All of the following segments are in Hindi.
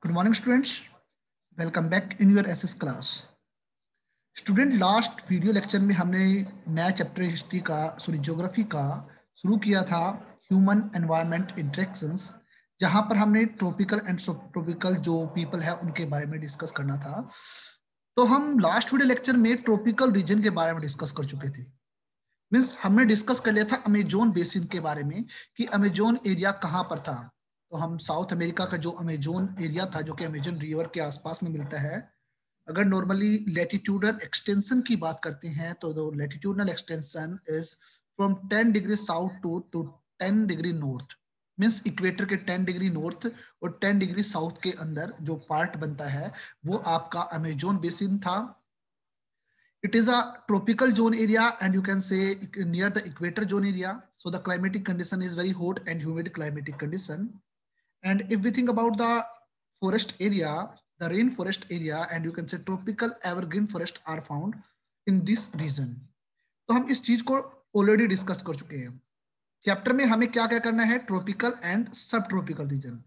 Good morning, students. Welcome back in your SS class. Student last video lecture में हमने नया चैप्टर हिस्ट्री का सॉरी ज्योग्राफी का शुरू किया था ह्यूमन एनवायरनमेंट इंट्रेक्शंस जहां पर हमने ट्रॉपिकल एंड सब ट्रॉपिकल जो पीपल है उनके बारे में डिस्कस करना था तो हम लास्ट वीडियो लेक्चर में ट्रॉपिकल रीजन के बारे में डिस्कस कर चुके थे मीन्स हमने डिस्कस कर लिया था अमेजोन बेसिन के बारे में कि अमेजोन एरिया कहाँ पर था तो हम साउथ अमेरिका का जो अमेजोन एरिया था जो कि अमेजोन रिवर के आसपास में मिलता है अगर नॉर्मली लेटीट्यूडल एक्सटेंशन की बात करते हैं तो latitudinal extension is from 10 degree south to to 10 degree north means equator के 10 डिग्री नॉर्थ और 10 डिग्री साउथ के अंदर जो पार्ट बनता है वो आपका अमेजोन बेसिन था it is a tropical zone area and you can say near the equator zone area so the climatic condition is very hot and humid climatic condition And if we think about the forest area, the rainforest area, and you can say tropical evergreen forest are found in this region. तो hum is cheez ko already discuss kar chuke hain chapter mein hame kya kya karna hai tropical and subtropical region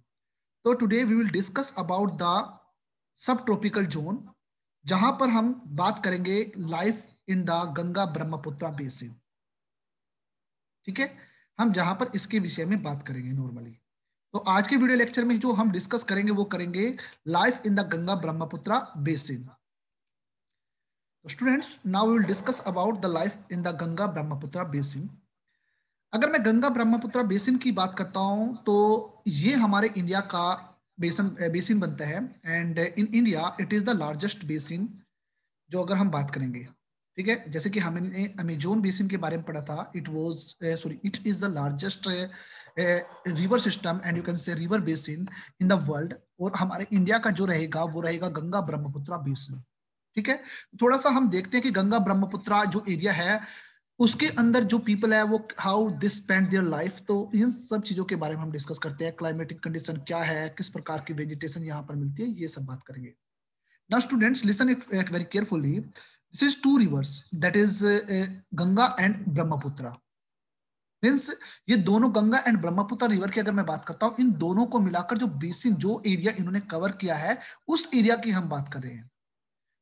so today we will discuss about the subtropical zone जहां पर हम बात करेंगे life in the Ganga Brahmaputra basin ठीक है हम जहां पर इसके विषय में बात करेंगे नॉर्मली तो आज के वीडियो लेक्चर में जो हम डिस्कस करेंगे वो करेंगे life in the Ganga Brahmaputra basin students now will discuss about the life in the Ganga Brahmaputra basin अगर मैं गंगा ब्रह्मपुत्र बेसिन की बात करता हूं तो ये हमारे इंडिया का बेसन बेसिन बनता है and in India it is the largest basin जो अगर हम बात करेंगे ठीक है जैसे कि हमने अमेजोन बेसिन के बारे में पढ़ा था it was sorry it is the largest river system and you can say river basin in the world और हमारे इंडिया का जो रहेगा वो रहेगा गंगा ब्रह्मपुत्रा बेसिन ठीक है थोड़ा सा हम देखते हैं कि गंगा ब्रह्मपुत्रा जो एरिया है उसके अंदर जो पीपल है वो how this spend their life तो इन सब चीजों के बारे में हम डिस्कस करते हैं क्लाइमेटिक कंडीशन क्या है किस प्रकार की वेजिटेशन यहाँ पर मिलती है ये सब बात करेंगे Now students, listen it uh, very carefully. This is two rivers, that is uh, uh Ganga and Brahmaputra. means ये दोनों गंगा एंड ब्रह्मपुत्र रिवर की अगर मैं बात करता हूँ इन दोनों को मिलाकर जो बेसिन जो एरिया इन्होंने कवर किया है उस एरिया की हम बात कर रहे हैं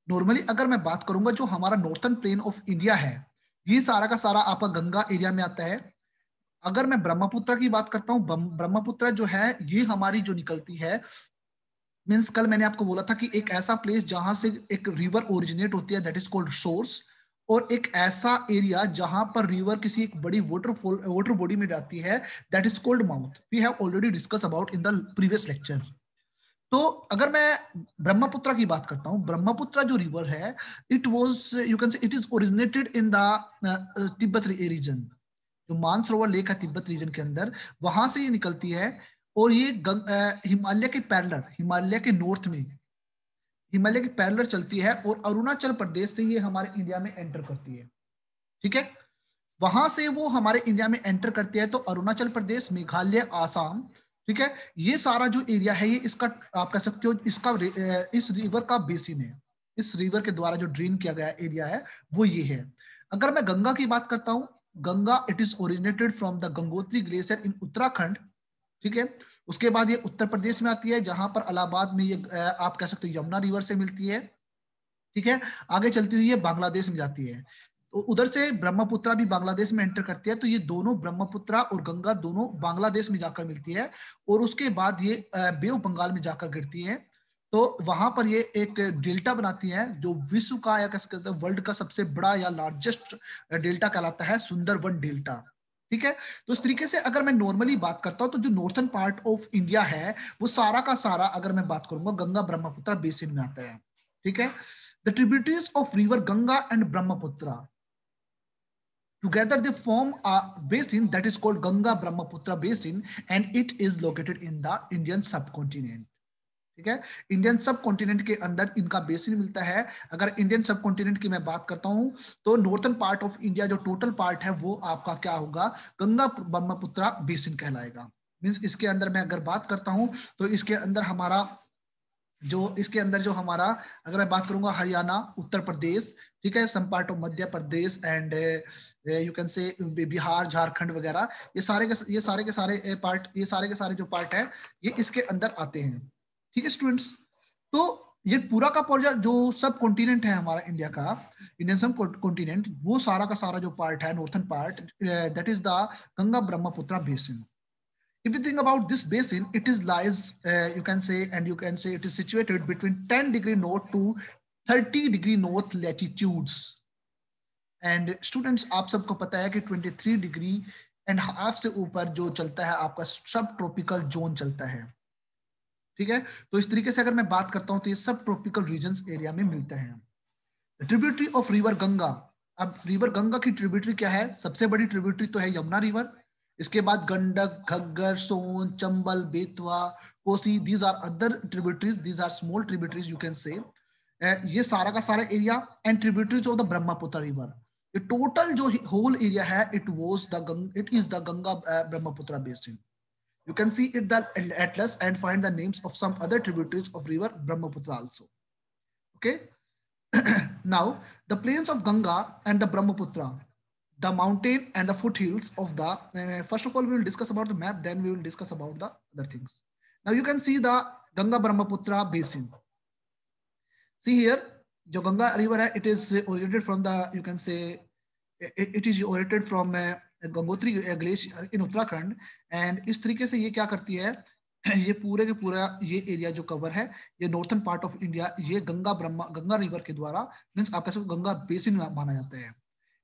नॉर्मली अगर मैं बात करूंगा जो हमारा नॉर्थन प्लेन ऑफ इंडिया है ये सारा का सारा आपका गंगा एरिया में आता है अगर मैं ब्रह्मपुत्र की बात करता हूँ ब्रह्मपुत्र जो है ये हमारी जो निकलती है मीन्स कल मैंने आपको बोला था कि एक ऐसा प्लेस जहां से एक रिवर ओरिजिनेट होती है दैट इज कॉल्ड सोर्स और एक ऐसा एरिया जहां पर रिवर किसी एक बड़ी वाटरफॉल वाटर बॉडी में जाती है that is called mouth we have already discuss about in the previous lecture तो अगर मैं ब्रह्मपुत्र की बात करता हूँ ब्रह्मपुत्र जो रिवर है it was you can say it is originated in the Tibet region जो मानसरोवर लेक है तिब्बत रीजन के अंदर वहां से ये निकलती है और ये हिमालय के पैरलर हिमालय के नॉर्थ में हिमालय के पैरलर चलती है और अरुणाचल प्रदेश से ये हमारे इंडिया में एंटर करती है ठीक है वहां से वो हमारे इंडिया में एंटर करती है तो अरुणाचल प्रदेश मेघालय आसाम ठीक है ये सारा जो एरिया है ये इसका आप कह सकते हो इसका इस रिवर का बेसिन है इस रिवर के द्वारा जो ड्रेन किया गया एरिया है वो ये है अगर मैं गंगा की बात करता हूं Ganga it is originated from the Gangotri glacier in Uttarakhand ठीक है उसके बाद ये उत्तर प्रदेश में आती है जहां पर अलाहाबाद में ये आप कह सकते हो यमुना रिवर से मिलती है ठीक है आगे चलती हुई ये बांग्लादेश में जाती है तो उधर से ब्रह्मपुत्रा भी बांग्लादेश में एंटर करती है तो ये दोनों ब्रह्मपुत्रा और गंगा दोनों बांग्लादेश में जाकर मिलती है और उसके बाद ये बेव बंगाल में जाकर गिरती है तो वहां पर ये एक डेल्टा बनाती है जो विश्व का या कह सकते वर्ल्ड का सबसे बड़ा या लार्जेस्ट डेल्टा कहलाता है सुंदरवन डेल्टा ठीक है तो इस तरीके से अगर मैं नॉर्मली बात करता हूं तो जो नॉर्थन पार्ट ऑफ इंडिया है वो सारा का सारा अगर मैं बात करूंगा गंगा ब्रह्मपुत्र बेसिन में आता है ठीक है the tributaries of river Ganga and Brahmaputra together they form a basin that is called ganga brahmaputra basin and it is located in the indian subcontinent ठीक है इंडियन सब कॉन्टिनेंट के अंदर इनका बेसिन मिलता है अगर इंडियन सब कॉन्टिनेंट की मैं बात करता हूँ तो नॉर्थन पार्ट ऑफ इंडिया जो टोटल पार्ट है वो आपका क्या होगा गंगा ब्रह्मपुत्रा बेसिन कहलाएगा मीन्स इसके अंदर मैं अगर बात करता हूँ तो इसके अंदर हमारा जो इसके अंदर जो हमारा अगर मैं बात करूंगा हरियाणा उत्तर प्रदेश ठीक है some part of Madhya Pradesh and you can say Bihar Jharkhand वगैरह ये सारे के ये सारे के सारे पार्ट eh, ये सारे के सारे जो पार्ट है ये इसके अंदर आते हैं ठीक है स्टूडेंट्स तो ये पूरा का पूरा जो सब कॉन्टिनेंट है हमारा इंडिया का इंडियन सब कॉन्टिनेंट वो सारा का सारा जो पार्ट है northern part that is the Ganga Brahmaputra basin if you think about this basin it is lies uh, you can say and you can say it is situated between 10 degree north to 30 degree north latitudes and students aap sabko pata hai ki 23 degree and half se upar jo chalta hai aapka subtropical zone chalta hai ठीक है तो इस तरीके से अगर मैं बात करता हूं तो ये सब ट्रॉपिकल रीजन एरिया में मिलते हैं ट्रिब्यूटरी ऑफ रिवर गंगा अब रिवर गंगा की ट्रिब्यूटरी क्या है सबसे बड़ी ट्रिब्यूटरी तो है यमुना रिवर इसके बाद Gandak Ghaggar Son Chambal Betwa Kosi these are other tributaries these are small tributaries you can say ये सारा का सारा area and tributaries of the Brahmaputra river ये टोटल जो होल एरिया है it was the it is the Ganga Brahmaputra basin You can see it the atlas and find the names of some other tributaries of river Brahmaputra also. Okay. now, the plains of Ganga and the Brahmaputra, the mountain and the foothills of the, uh, first of all, we will discuss about the map, then we will discuss about the other things. Now you can see the Ganga Brahmaputra basin. See here, the Ganga river, eh, it is eh, originated from the, you can say, it, it is originated from uh, Gangotri glacier in Uttarakhand and इस तरीके से ये क्या करती है ये पूरे के पूरा ये एरिया जो कवर है ये नॉर्थन पार्ट ऑफ इंडिया ये गंगा ब्रह्मा गंगा रिवर के द्वारा मीन्स आप कह सकते गंगा बेसिन माना जाता है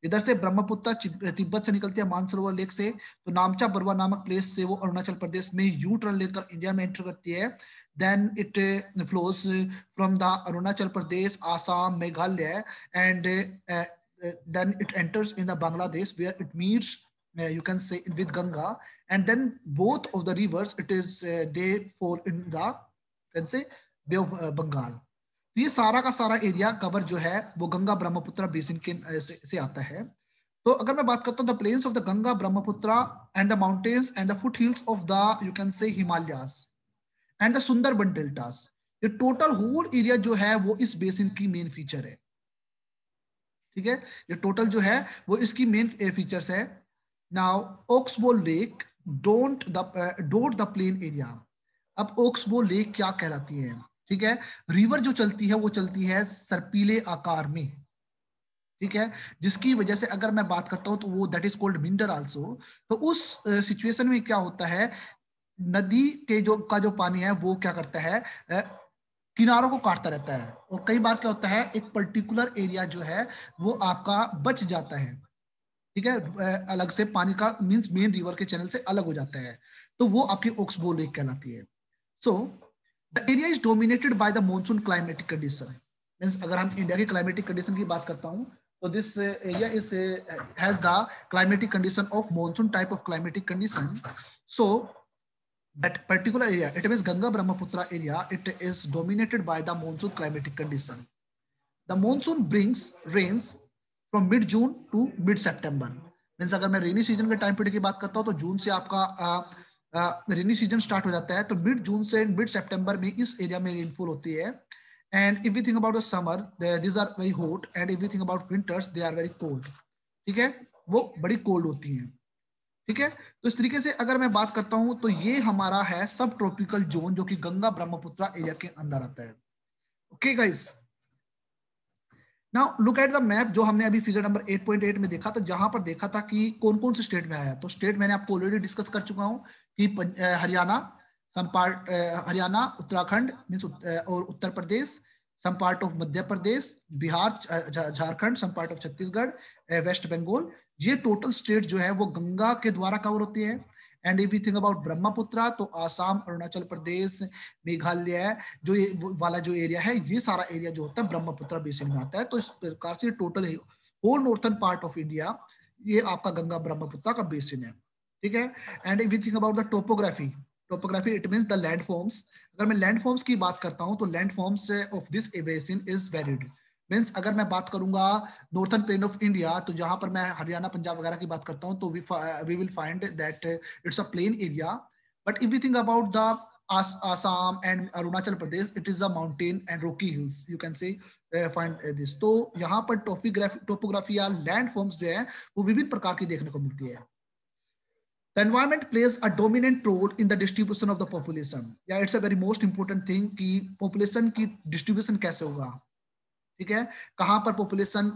इधर से ब्रह्मपुत्र तिब्बत से निकलती है मानसरोवर लेक से तो नामचा बरवा नामक प्लेस से वो अरुणाचल प्रदेश में यू टर्न लेकर इंडिया में एंटर करती है then it flows from the Arunachal Pradesh Assam Meghalaya and then it enters in the Bangladesh where it meets uh, you can say with Ganga, and then both of the rivers it is uh, they fall in the you can say bay bay of Bengal ये सारा का सारा एरिया कवर जो है वो गंगा ब्रह्मपुत्र बेसिन के uh, से, से आता है तो अगर मैं बात करता हूँ the plains of the Ganga Brahmaputra and the mountains and the foot hills of the you can say Himalayas and the Sundarban deltas ये टोटल होल एरिया जो है वो इस बेसिन की मेन फीचर है ठीक है ये टोटल जो है वो इसकी मेन फीचर्स है now oxbow lake don't the don't the plain area अब ओक्सबो लेक क्या कहलाती है ठीक है रिवर जो चलती है वो चलती है सरपीले आकार में ठीक है जिसकी वजह से अगर मैं बात करता हूं तो वो that is called meander also तो उस सिचुएशन में क्या होता है नदी के जो का जो पानी है वो क्या करता है किनारों को काटता रहता है और कई बार क्या होता है एक पर्टिकुलर एरिया जो है वो आपका बच जाता है ठीक है अलग से पानी का मीन्स मेन रिवर के चैनल से अलग हो जाता है तो वो आपकी ओक्सबो लेक कहलाती है so the area is dominated by the monsoon climatic condition means अगर हम इंडिया के क्लाइमेटिक कंडीशन की बात करता हूँ तो this area is has the climatic condition of monsoon type of climatic condition so that particular area, it means Ganga Brahmaputra area, it is dominated by the monsoon climatic condition. The monsoon brings rains from mid-June to mid-September. means agar main rainy season ke time period ki baat karta hu to june se aapka uh, uh, rainy season start ho jata hai to mid june se mid september mein is area mein rainfall hoti hai and if we think about the summer they, these are very hot and if we think about winters they are very cold theek hai wo badi cold hoti hain ठीक है तो इस तरीके से अगर मैं बात करता हूं तो ये हमारा है सब ट्रॉपिकल जोन जो कि गंगा ब्रह्मपुत्र एरिया के अंदर आता है okay guys now look at the map जो हमने अभी फिगर नंबर 8.8 में देखा तो जहां पर देखा था कि कौन कौन से स्टेट में आया तो स्टेट मैंने आपको ऑलरेडी डिस्कस कर चुका हूं कि Haryana some part Haryana Uttarakhand means और Uttar Pradesh some part of Madhya Pradesh Bihar Jharkhand some part of Chhattisgarh west uh, Bengal ये टोटल स्टेट जो है वो गंगा के द्वारा कवर होती है and if you think about Brahmaputra तो आसाम अरुणाचल प्रदेश मेघालय जो ये वाला जो एरिया है ये सारा एरिया जो होता है ब्रह्मपुत्र बेसिन में आता है तो इस प्रकार से total whole northern part of India ये आपका गंगा ब्रह्मपुत्र का बेसिन है ठीक है and if you think about the topography topography it mean the land forms अगर मैं लैंड फॉर्म्स की बात करता हूँ तो land forms of this basin is varied means अगर मैं बात करूंगा नॉर्थन प्लेन ऑफ इंडिया तो जहां पर मैं हरियाणा पंजाब वगैरह की बात करता हूँ तो we will find that it's a plain area but if you think about the Assam and Arunachal Pradesh it is a mountain and rocky hills you can say find this तो यहाँ पर टोपोग्राफी टोपोग्राफी या लैंड फॉर्म्स जो है वो विभिन्न प्रकार की देखने को मिलती है the environment plays a dominant role in the distribution of the population yeah it's a very most important thing ki population ki distribution kaise hoga ठीक है कहाँ पर पॉपुलेशन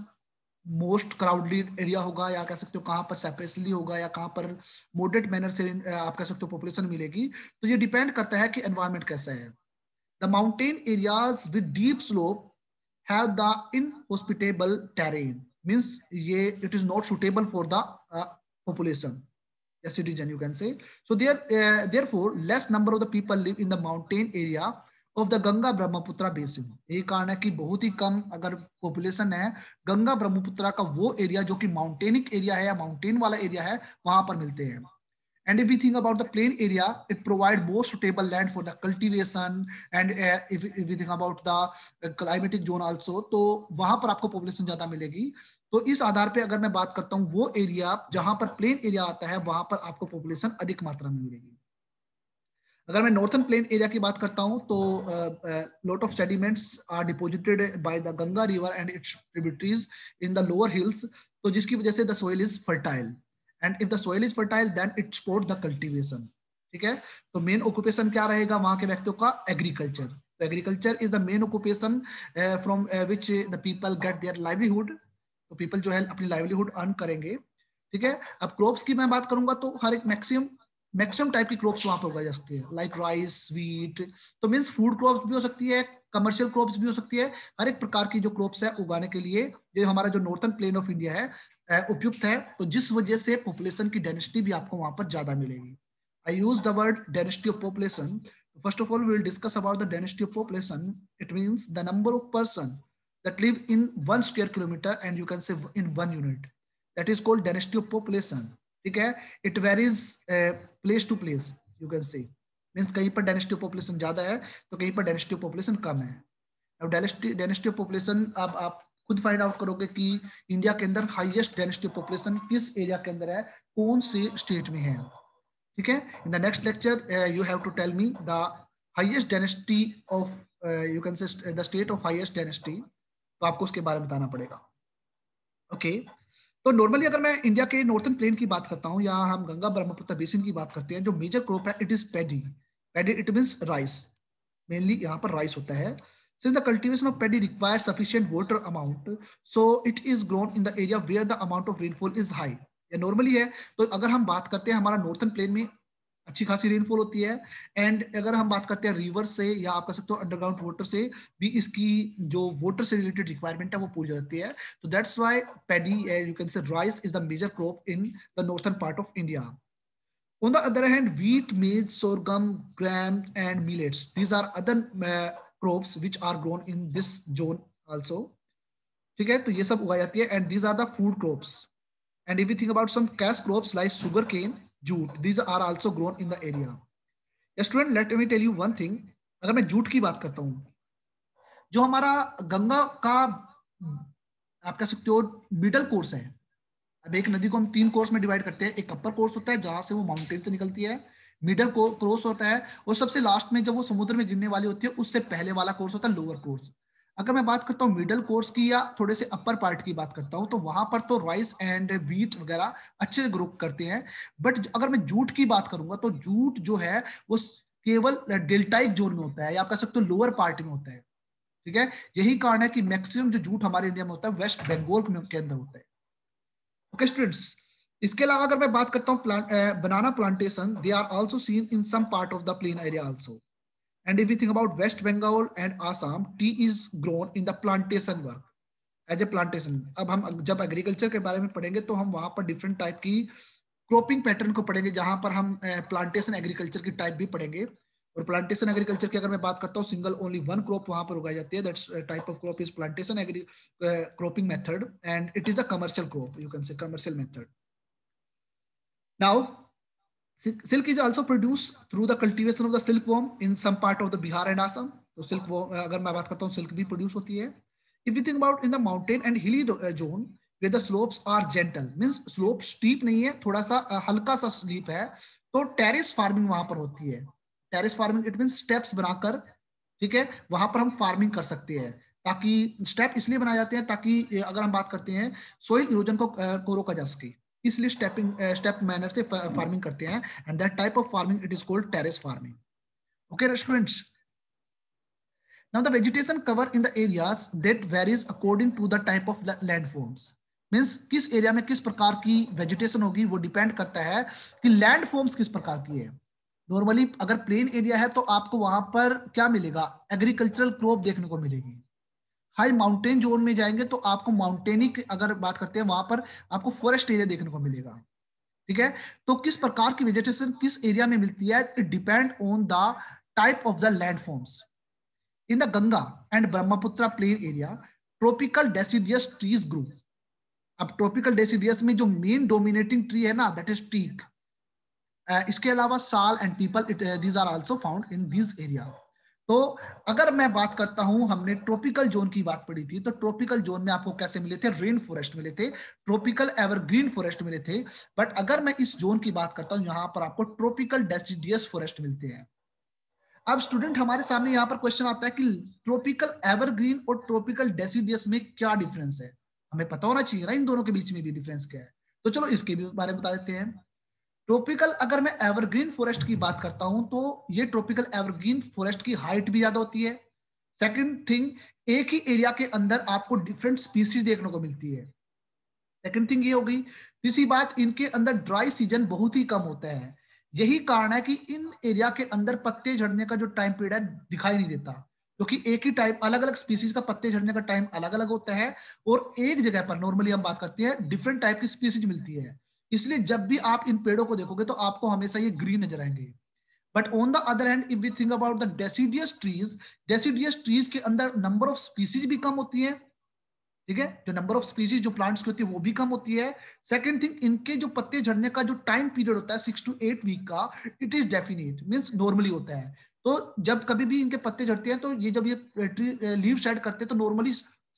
मोस्ट क्राउडेड एरिया होगा या कह सकते हो कहाँ पर सेपरेसली होगा या कहाँ पर मोडरेट मैनर से आप कह सकते हो पॉपुलेशन मिलेगी तो ये डिपेंड करता है कि एनवायरमेंट कैसा है the mountain areas with deep slope है इनहॉस्पिटेबल टेरेन मीन्स ये it is not suitable for the population a citizen you can say so there uh, therefore less number of the people live in the mountain area of the Ganga Brahmaputra basin यही कारण है कि बहुत ही कम अगर पॉपुलेशन है गंगा ब्रह्मपुत्रा का वो एरिया जो कि माउंटेनिक एरिया है या माउंटेन वाला एरिया है वहां पर मिलते हैं and if we think about the plain area it provide more suitable land for the cultivation and uh, if, if we think about the uh, तो वहां पर आपको पॉपुलेशन ज्यादा मिलेगी तो इस आधार पर अगर मैं बात करता हूँ वो एरिया जहां पर प्लेन एरिया आता है वहां पर आपको पॉपुलेशन अधिक मात्रा में मिलेगी अगर मैं नॉर्थन प्लेन एरिया की बात करता हूँ तो lot of sediments are deposited by the Ganga river and its tributaries in the lower hills तो जिसकी वजह से the soil is fertile and if the soil is fertile then it support the cultivation ठीक है तो मेन ऑक्यूपेशन क्या रहेगा वहां के व्यक्तियों का एग्रीकल्चर तो agriculture is the main occupation from which the people get their livelihood तो पीपल जो है अपनी लाइवलीहुड अर्न करेंगे ठीक है अब क्रॉप्स की मैं बात करूंगा तो हर एक मैक्सिमम मैक्सिमम टाइप की क्रॉप्स वहां पर उगाई जा सकती है लाइक राइस व्हीट तो मीन्स फूड क्रॉप्स भी हो सकती है कमर्शियल क्रॉप्स भी हो सकती है हर एक प्रकार की जो क्रॉप्स है उगाने के लिए ये हमारा जो नॉर्थन प्लेन ऑफ इंडिया है उपयुक्त है तो जिस वजह से पॉपुलेशन की डेंसिटी भी आपको वहां पर ज्यादा मिलेगी I use the word density of population first of all will discuss about the the of population it means the number of person that live in one one kilometre and you can say in one unit that is called called of population ठीक है it varies place to place you can see means कहीं पर डेनेस्टिव पॉपुलेशन ज़्यादा है तो कहीं पर डेनेस्टिव पॉपुलेशन कम है अब डेनेस्टिव पॉपुलेशन अब आप खुद फाइंड आउट करोगे कि इंडिया के अंदर हाईएस्ट डेनेस्टिव पॉपुलेशन किस एरिया के अंदर है कौन से स्टेट में है ठीक है in the next lecture you have to tell me the highest density of you can say the state of highest density तो आपको उसके बारे में बताना पड़ेगा ओके okay. तो नॉर्मली अगर मैं इंडिया के नॉर्थन प्लेन की बात करता हूँ या हम गंगा ब्रह्मपुत्र बेसिन की बात करते हैं जो मेजर क्रॉप है it is paddy paddy it means rice mainly यहाँ पर राइस होता है since the cultivation of paddy requires sufficient water amount so it is grown in the area where the amount of rainfall is high या नॉर्मली है तो अगर हम बात करते हैं हमारा नॉर्थन प्लेन में अच्छी खासी रेनफॉल होती है एंड अगर हम बात करते हैं रिवर से या आप कह सकते हो अंडरग्राउंड वाटर से भी इसकी जो वाटर से रिलेटेड रिक्वायरमेंट है वो पूरी हो जाती है तो that's why paddy you can say rice is the major crop in the northern part of India on the other hand wheat maize sorghum gram and millets these are other crops crops are grown in this zone zone ठीक है तो ये सब उगाई जाती है and these are the food crops and if you think about some cash crops like sugarcane jute these are also grown in the area student let me tell you one thing अगर मैं जूट की बात करता हूँ जो हमारा गंगा का आप कह सकते हो मिडल कोर्स है अब एक नदी को हम तीन कोर्स में डिवाइड करते हैं एक अपर कोर्स होता है जहां से वो माउंटेन से निकलती है मिडल कोर्स होता है और सबसे लास्ट में जब वो समुद्र में गिरने वाली होती है उससे पहले वाला कोर्स होता है लोअर कोर्स अगर मैं बात करता हूँ मिडल कोर्स की या थोड़े से अपर पार्ट की बात करता हूँ तो वहां पर तो राइस एंड वीट वगैरह अच्छे से ग्रो करते हैं बट अगर मैं जूट की बात करूंगा तो जूट जो है वो केवल डेल्टाइक जोन में होता है या आप कह सकते हो लोअर पार्ट में होता है ठीक है यही कारण है कि मैक्सिमम जो जूट हमारे इंडिया में होता है वेस्ट बंगाल के अंदर होता है ओके स्टूडेंट्स इसके अलावा अगर मैं बात करता हूँ banana plantation they are also seen in some part of the plain area also And if we think about West Bengal and Assam, tea is grown in the plantation work. As a plantation अब हम जब एग्रीकल्चर के बारे में पढ़ेंगे तो हम वहां पर डिफरेंट टाइप की क्रॉपिंग पैटर्न को पढ़ेंगे जहां पर हम प्लांटेशन एग्रीकल्चर की टाइप भी पढ़ेंगे और प्लांटेशन एग्रीकल्चर की अगर मैं बात करता हूँ सिंगल ओनली वन क्रॉप वहां पर उगाई जाती है that's type of crop is plantation agri cropping method and it is a commercial crop you can say commercial method now Silk is also produced through the cultivation of the silkworm in some part of the Bihar and Assam. तो सिल्क अगर मैं बात करता हूँ सिल्क भी प्रोड्यूस होती है if you think about in the mountain and hilly zone where the slopes are gentle means slope steep नहीं है थोड़ा सा हल्का सा स्लीप है तो टेरिस फार्मिंग वहां पर होती है terrace farming it mean steps बनाकर ठीक है वहां पर हम फार्मिंग कर सकते हैं ताकि स्टेप इसलिए बनाए जाते हैं ताकि अगर हम बात करते हैं सोइल इरोजन को, को रोका जा सके इसलिए स्टेपिंग स्टेप मैनर से फार्मिंग करते हैं and that type of farming it is called terrace farming okay students now the vegetation cover in the areas that varies according to the type of the landforms means किस एरिया में किस प्रकार की वेजिटेशन होगी वो डिपेंड करता है कि लैंड फॉर्म्स किस प्रकार की है नॉर्मली अगर प्लेन एरिया है तो आपको वहां पर क्या मिलेगा एग्रीकल्चरल क्रॉप देखने को मिलेगी हाई माउंटेन जोन में जाएंगे तो आपको माउंटेनिक अगर बात करते हैं वहां पर आपको फॉरेस्ट एरिया देखने को मिलेगा ठीक है तो किस प्रकार की वेजिटेशन किस एरिया में मिलती है it depend on the type of the forms in the Ganga and Brahmaputra plain area tropical deciduous trees group अब ट्रोपिकल डेसिडियस में जो मेन डोमिनेटिंग ट्री है ना दैट इज टीक इसके अलावा sal and peepal it these are also found in this area तो अगर मैं बात करता हूं हमने ट्रॉपिकल जोन की बात पढ़ी थी तो ट्रॉपिकल जोन में आपको कैसे मिले थे रेन फॉरेस्ट मिले थे ट्रॉपिकल एवरग्रीन फॉरेस्ट मिले थे बट अगर मैं इस जोन की बात करता हूं यहां पर आपको ट्रॉपिकल डेसिडियस फॉरेस्ट मिलते हैं अब स्टूडेंट हमारे सामने यहाँ पर क्वेश्चन आता है कि ट्रॉपिकल एवरग्रीन और ट्रॉपिकल डेसिडियस में क्या डिफरेंस है हमें पता होना चाहिए ना इन दोनों के बीच में भी डिफरेंस क्या है तो चलो इसके भी बारे में बता देते हैं ट्रॉपिकल अगर मैं एवरग्रीन फॉरेस्ट की बात करता हूं तो ये ट्रॉपिकल एवरग्रीन फॉरेस्ट की हाइट भी ज्यादा होती है सेकंड थिंग एक ही एरिया के अंदर आपको डिफरेंट स्पीसीज देखने को मिलती है सेकंड थिंग ये हो गई तीसरी बात इनके अंदर ड्राई सीजन बहुत ही कम होता है यही कारण है कि इन एरिया के अंदर पत्ते झड़ने का जो टाइम पीरियड है दिखाई नहीं देता क्योंकि एक ही टाइप अलग अलग स्पीसीज का पत्ते झड़ने का टाइम अलग अलग होता है और एक जगह पर नॉर्मली हम बात करते हैं डिफरेंट टाइप की स्पीसीज मिलती है इसलिए जब भी आप इन पेड़ों को देखोगे तो आपको हमेशा ये ग्रीन नजर आएंगे but on the other hand if we think about the deciduous trees deciduous trees के अंदर नंबर ऑफ स्पीसीज भी कम होती है ठीक है जो नंबर ऑफ स्पीसीज जो प्लांट्स की होती है वो भी कम होती है सेकेंड थिंग इनके जो पत्ते झड़ने का जो टाइम पीरियड होता है सिक्स टू एट वीक का it is definite means normally होता है तो जब कभी भी इनके पत्ते झड़ते हैं तो ये जब ये ट्री लीव शेड करते हैं तो नॉर्मली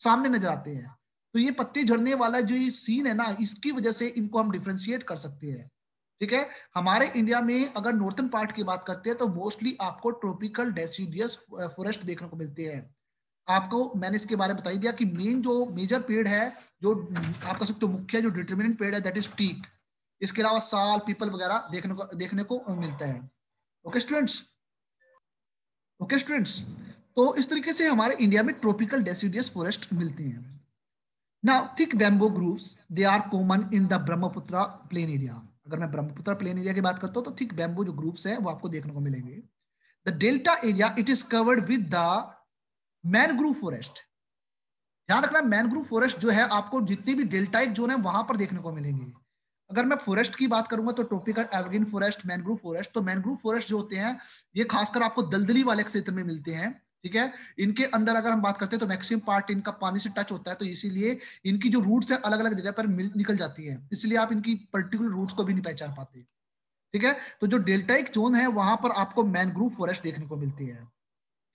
सामने नजर आते हैं तो ये पत्ते झड़ने वाला जो ये सीन है ना इसकी वजह से इनको हम डिफ्रेंशिएट कर सकते हैं ठीक है हमारे इंडिया में अगर नॉर्थन पार्ट की बात करते हैं तो मोस्टली आपको ट्रॉपिकल डेसीडियस फॉरेस्ट देखने को मिलते हैं आपको मैंने इसके बारे में बताई दिया कि मेन जो मेजर पेड़ है जो आप कह सकते हो मुख्य जो डिटर्मिनेंट पेड़ है दैट इज टीक इसके अलावा साल पीपल वगैरह देखने को देखने को मिलता है ओके स्टूडेंट्स ओके स्टूडेंट्स तो इस तरीके से हमारे इंडिया में ट्रॉपिकल डेसीडियस फॉरेस्ट मिलते हैं Now, thick bamboo groves, they are common in the Brahmaputra plain area. अगर मैं ब्रह्मपुत्र प्लेन एरिया की बात करता हूँ तो थिक बैम्बू जो ग्रुप्स है वो आपको देखने को मिलेंगे the delta area it is covered with the mangrove forest ध्यान रखना मैनग्रूव फॉरेस्ट जो है आपको जितनी भी एक जोन है वहां पर देखने को मिलेंगे अगर मैं फॉरेस्ट की बात करूंगा तो tropical evergreen forest mangrove forest तो मैनग्रूव फॉरेस्ट जो होते हैं ये खासकर आपको दलदली वाले क्षेत्र में मिलते हैं ठीक है इनके अंदर अगर हम बात करते हैं तो मैक्सिमम पार्ट इनका पानी से टच होता है तो इसीलिए इनकी जो रूट्स है अलग अलग जगह पर निकल जाती है इसलिए आप इनकी पर्टिकुलर रूट्स को भी नहीं पहचान पाते ठीक है तो जो डेल्टाइक जोन है वहां पर आपको मैनग्रूव फॉरेस्ट देखने को मिलती है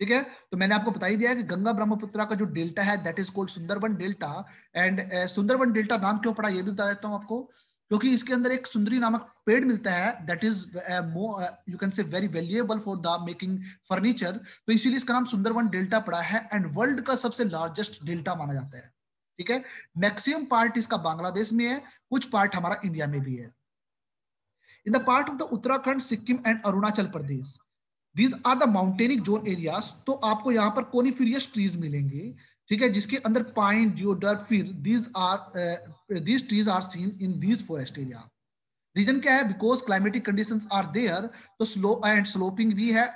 ठीक है तो मैंने आपको बता ही दिया कि गंगा ब्रह्मपुत्र का जो डेल्टा है that is called Sundarban delta and Sundarban delta नाम क्यों पड़ा ये भी बता देता हूँ आपको क्योंकि इसके अंदर एक सुंदरी नामक पेड़ मिलता है that is you can say very valuable for the making furniture तो इसीलिए इसका नाम सुंदरवन डेल्टा पड़ा है एंड वर्ल्ड का सबसे लार्जेस्ट डेल्टा माना जाता है ठीक है मैक्सिमम पार्ट इसका बांग्लादेश में है कुछ पार्ट हमारा इंडिया में भी है in the part of the Uttarakhand Sikkim and Arunachal Pradesh these are the mountainic zone area तो आपको यहाँ पर कोनिफिरियस ट्रीज मिलेंगे ठीक है जिसके अंदर पाइन जियोडर फिर these are these trees are seen in these forest area region क्या है because climatic condition are there तो स्लो एंड स्लोपिंग भी है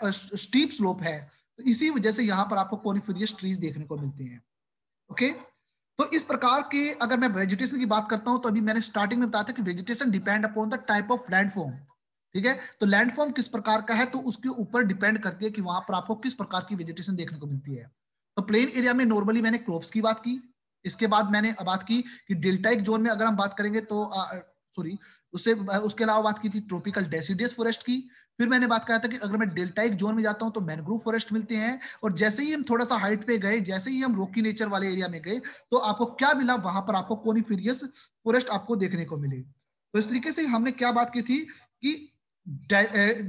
स्टीप स्लोप है तो इसी वजह से यहाँ पर आपको कोनिफेरियस ट्रीज देखने को मिलते हैं ओके तो इस प्रकार के अगर मैं वेजिटेशन की बात करता हूं तो अभी मैंने स्टार्टिंग में बताया था कि vegetation depend upon the type of landform ठीक है तो लैंडफॉर्म किस प्रकार का है तो उसके ऊपर डिपेंड करती है कि वहां पर आपको किस प्रकार की वेजिटेशन देखने को मिलती है तो प्लेन एरिया में नॉर्मली मैंने क्रॉप्स की बात की इसके बाद मैंने बात की कि डेल्टा एक जोन में अगर हम बात करेंगे तो सॉरी उससे उसके अलावा बात की थी ट्रॉपिकल डेसीडियस फॉरेस्ट की फिर मैंने बात कहा था कि अगर मैं डेल्टा एक जोन में जाता हूं तो मैनग्रोव फॉरेस्ट मिलते हैं और जैसे ही हम थोड़ा सा हाइट पे गए जैसे ही हम रोकी नेचर वाले एरिया में गए तो आपको क्या मिला वहां पर आपको कोनिफेरियस फॉरेस्ट आपको देखने को मिले तो इस तरीके से हमने क्या बात की थी कि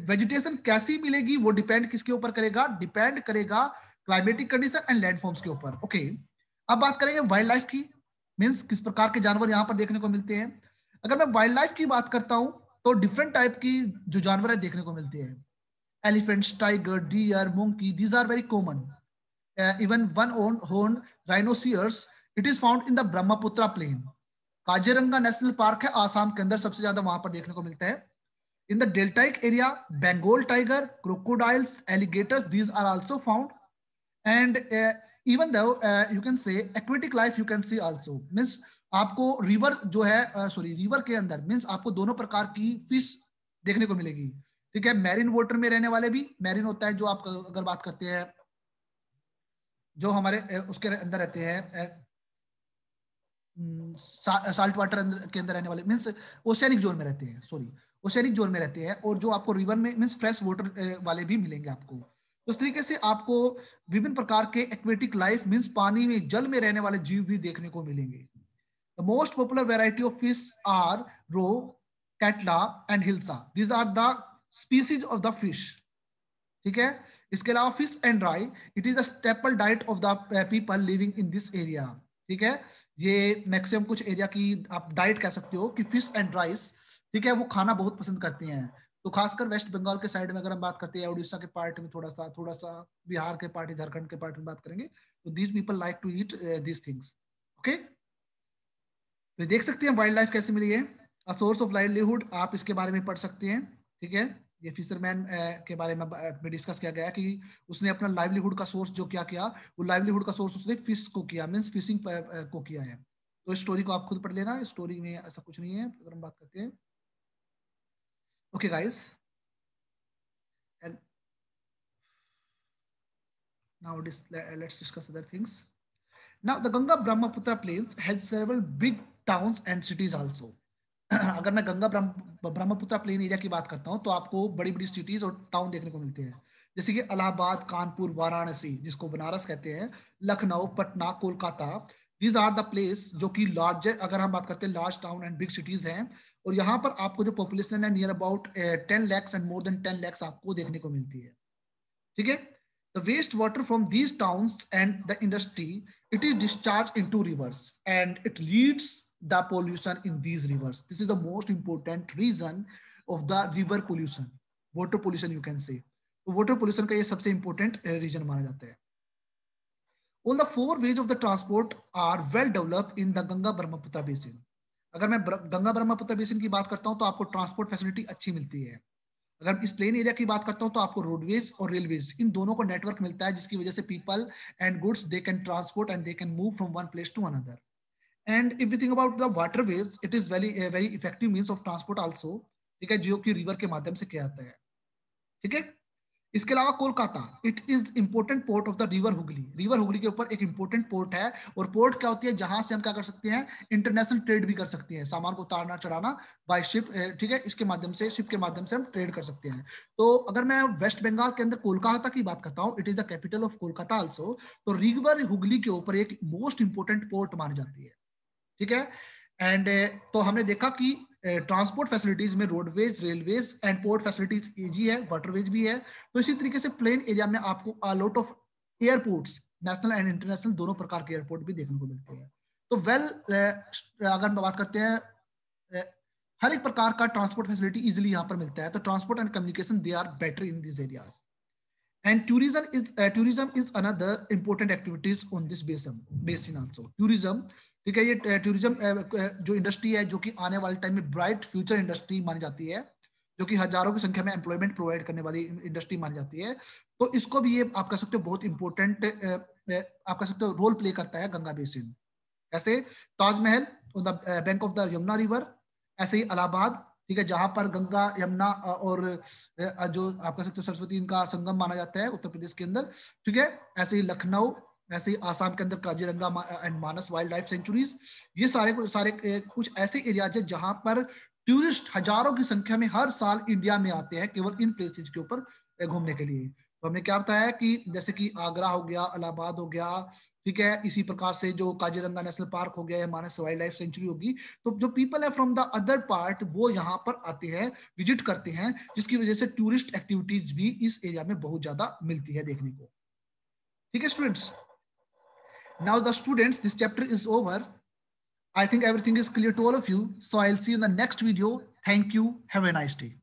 वेजिटेशन कैसी मिलेगी वो डिपेंड किसके ऊपर करेगा डिपेंड करेगा क्लाइमेटिक कंडीशन एंड लैंडफॉर्म्स के ऊपर ओके अब बात करेंगे वाइल्ड लाइफ की मीन्स किस प्रकार के जानवर यहाँ पर देखने को मिलते हैं अगर मैं वाइल्ड लाइफ की बात करता हूँ तो डिफरेंट टाइप की जो जानवर है देखने को मिलते हैं elephants tiger deer monkey these are very common even one ओन होन rhinoceros it is found in the Brahmaputra plain Kaziranga national park है आसाम के अंदर सबसे ज्यादा वहां पर देखने को मिलता है in the deltaic area Bengal tiger crocodiles alligators these are also found and uh, even though uh, you can say aquatic life you can see also means आपको रिवर जो है सॉरी uh, रिवर के अंदर मीन्स आपको दोनों प्रकार की फिश देखने को मिलेगी ठीक है मैरिन वाटर में रहने वाले भी मैरिन होता है जो आप अगर बात करते हैं जो हमारे उसके अंदर रहते हैं सा, साल्ट वाटर अंदर, के अंदर रहने वाले मीन्स ओशियनिक जोन में रहते हैं सॉरी ओशियनिक जोन में रहते हैं और जो आपको रिवर में मीन्स फ्रेश वाटर वाले भी मिलेंगे आपको उस तरीके से आपको विभिन्न प्रकार के एक्वेटिक लाइफ मीन्स पानी में जल में रहने वाले जीव भी देखने को मिलेंगे the most popular variety of fish are rohu catla and hilsa these are the species of the fish ठीक है इसके अलावा fish and rice it is a staple staple diet of the people living in this area ठीक है ये मैक्सिमम कुछ एरिया की आप डाइट कह सकते हो कि फिश एंड राइस ठीक है वो खाना बहुत पसंद करते हैं तो खासकर वेस्ट बंगाल के साइड में अगर हम बात करते हैं उड़ीसा के पार्ट में थोड़ा सा थोड़ा सा बिहार के पार्ट झारखंड के पार्ट में बात करेंगे तो these people like to eat these things okay तो देख सकते हैं वाइल्ड लाइफ कैसे मिली है अ सोर्स ऑफ लाइवलीहुड आप इसके बारे में पढ़ सकते हैं ठीक है ये फिशरमैन uh, के बारे में डिस्कस uh, किया गया कि उसने अपना लाइवलीहुड का सोर्स जो क्या किया वो लाइवलीहुड का सोर्स उसने फिश को किया मीन्स फिशिंग uh, को किया है तो स्टोरी को आप खुद पढ़ लेना स्टोरी में ऐसा कुछ नहीं है अगर हम बात करते हैं Okay, guys. And now dis let's discuss other things. Now, the Ganga Brahmaputra plains had several big towns and cities also. अगर मैं गंगा ब्रह्मपुत्र प्लेन एरिया की बात करता हूँ तो आपको बड़ी बड़ी सिटीज और टाउन देखने को मिलते हैं जैसे कि अलाहाबाद कानपुर वाराणसी जिसको बनारस कहते हैं Lucknow Patna Kolkata these are the place जो कि लार्ज अगर हम बात करते हैं large town and big cities हैं और यहाँ पर आपको जो पॉपुलेशन है near about ten lakhs and more than ten lakhs आपको देखने को मिलती है ठीक है the waste water from these town and the industry it is discharge into rivers and it leads the pollution in these rivers this is the most important reason of the river pollution water pollution you can say water pollution का यह सबसे इंपॉर्टेंट रीजन eh, माना जाता है All the four ways of the transport are well developed in the Ganga-Brahmaputra basin. अगर मैं गंगा ब्रह्मपुत्र बेसिन की बात करता हूँ तो आपको ट्रांसपोर्ट फैसिलिटी अच्छी मिलती है अगर इस प्लेन एरिया की बात करता हूँ तो आपको रोडवेज और रेलवेज इन दोनों को नेटवर्क मिलता है जिसकी वजह से people and goods they can transport and they can move from one place to another and if you think about the waterways it is very very effective means of transport also ठीक है जो कि रिवर के माध्यम से किया जाता है ठीक है इसके अलावा Kolkata it is important port of the river Hooghly river Hooghly के ऊपर एक इंपोर्टेंट पोर्ट है और पोर्ट क्या होती है जहां से हम क्या कर सकते हैं इंटरनेशनल ट्रेड भी कर सकते हैं सामान को उतारना चढ़ाना बाय शिप eh, ठीक है इसके माध्यम से शिप के माध्यम से हम ट्रेड कर सकते हैं तो अगर मैं वेस्ट बंगाल के अंदर कोलकाता की बात करता हूँ it is the capital of Kolkata also तो रिवर हुगली के ऊपर एक मोस्ट इंपोर्टेंट पोर्ट मानी जाती है ठीक है एंड eh, तो हमने देखा कि ट्रांसपोर्ट फैसिलिटीज में roadways railways and port facilities एजी है वाटरवेज भी है तो इसी तरीके से प्लेन एरिया में आपको a lot of airports national and international दोनों प्रकार के एयरपोर्ट भी देखने को मिलते हैं तो वेल अगर हम बात करते हैं हर एक प्रकार का ट्रांसपोर्ट फैसिलिटी इजिली यहाँ पर मिलता है तो transport and communication they are better in this areas and tourism is tourism is another important activities on this this basin also tourism ठीक है ये टूरिज्म जो इंडस्ट्री है जो कि आने वाले टाइम में ब्राइट फ्यूचर इंडस्ट्री मानी जाती है जो कि हजारों की संख्या में एम्प्लॉयमेंट प्रोवाइड करने वाली इंडस्ट्री मानी जाती है तो इसको भी ये आप कह सकते हो बहुत इंपॉर्टेंट आप कह सकते हो रोल प्ले करता है गंगा बेसिन ऐसे Taj Mahal the bank of the Yamuna river ऐसे ही इलाहाबाद ठीक है जहां पर गंगा यमुना और जो आप कह सकते हो सरस्वती इनका संगम माना जाता है उत्तर प्रदेश के अंदर ठीक है ऐसे ही लखनऊ ऐसे ही आसाम के अंदर Kaziranga and Manas wildlife sanctuaries ये सारे सारे कुछ ऐसे एरियाज है जहां पर टूरिस्ट हजारों की संख्या में हर साल इंडिया में आते हैं केवल इन प्लेसेज के ऊपर घूमने के लिए तो हमने क्या बताया कि जैसे कि आगरा हो गया अलाहाबाद हो गया ठीक है इसी प्रकार से जो काजीरंगा नेशनल पार्क हो गया है मानस वाइल्ड लाइफ सेंचुरी होगी तो जो पीपल है फ्रॉम द अदर पार्ट वो यहाँ पर आते हैं विजिट करते हैं जिसकी वजह से टूरिस्ट एक्टिविटीज भी इस एरिया में बहुत ज्यादा मिलती है देखने को ठीक है students Now the students, this chapter is over. I think everything is clear to all of you. So I'll see you in the next video. Thank you. Have a nice day.